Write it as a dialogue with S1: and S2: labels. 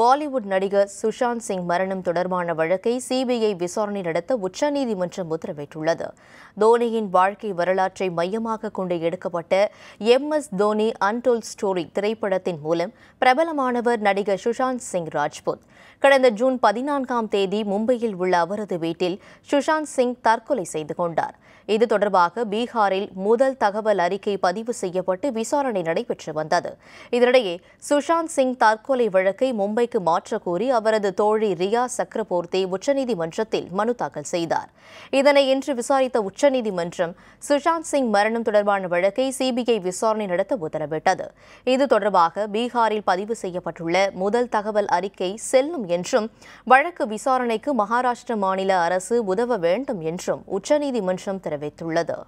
S1: பாலிவுட் நடிகர் சுஷாந்த் சிங் மரணம் தொடர்பான வழக்கை சிபிஐ விசாரணை நடத்த உச்சநீதிமன்றம் உத்தரவிட்டுள்ளது தோனியின் வாழ்க்கை வரலாற்றை மையமாக கொண்டு எடுக்கப்பட்ட M S Dhoni untold story திரைப்படத்தின் மூலம் பிரபலமானவர் நடிகர் சுஷாந்த் சிங் ராஜ்புத் கடந்த ஜூன் பதினான்காம் தேதி மும்பையில் உள்ள அவரது வீட்டில் சுஷாந்த் சிங் தற்கொலை செய்து கொண்டார் இது தொடர்பாக பீகாரில் முதல் தகவல் அறிக்கை பதிவு செய்யப்பட்டு விசாரணை நடைபெற்று வந்தது இதனிடையே சுஷாந்த் சிங் தற்கொலை வழக்கை மும்பை மும்பைக்கு மாற்றக்கோரி அவரது தோழி ரியா சக்கரபோர்த்தி உச்சநீதிமன்றத்தில் மனு தாக்கல் செய்தார் இதனை இன்று விசாரித்த உச்சநீதிமன்றம் சுஷாந்த் சிங் மரணம் தொடர்பான வழக்கை சிபிஐ விசாரணை நடத்த உத்தரவிட்டது இது தொடர்பாக பீகாரில் பதிவு செய்யப்பட்டுள்ள முதல் தகவல் அறிக்கை செல்லும் என்றும் வழக்கு விசாரணைக்கு மகாராஷ்டிர மாநில அரசு உதவ வேண்டும் என்றும் உச்சநீதிமன்றம் தெரிவித்துள்ளது